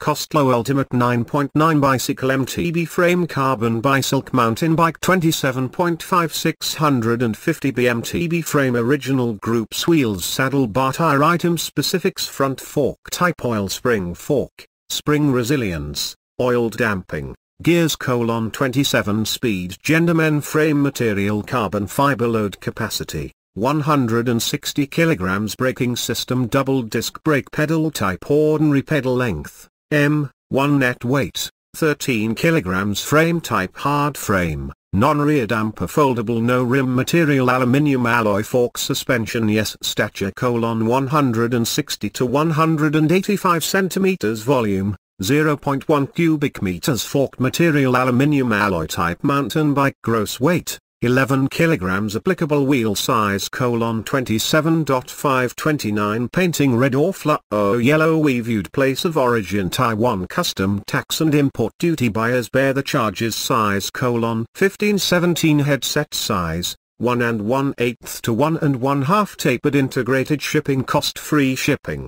Costco Ultimate 9.9 Bicycle MTB Frame Carbon Bicycle Mountain Bike 27.5 650 MTB Frame Original Groups Wheels Saddle Bar Tire Item Specifics Front Fork Type Oil Spring Fork, Spring Resilience, Oil Damping, Gears Colon 27 Speed Gender Men Frame Material Carbon Fiber Load Capacity 160 kg Braking System Double Disc Brake Pedal Type Ordinary Pedal Length M, 1 net weight, 13 kg frame type hard frame, non-rear damper foldable no rim material aluminium alloy fork suspension yes stature colon 160 to 185 cm volume, 0.1 cubic meters fork material aluminium alloy type mountain bike gross weight, 11 kilograms applicable wheel size colon 27.529 painting red or fluo uh, yellow we viewed place of origin Taiwan custom tax and import duty buyers bear the charges size colon 1517 headset size 1 and 1 8 to 1 and 1 half tapered integrated shipping cost free shipping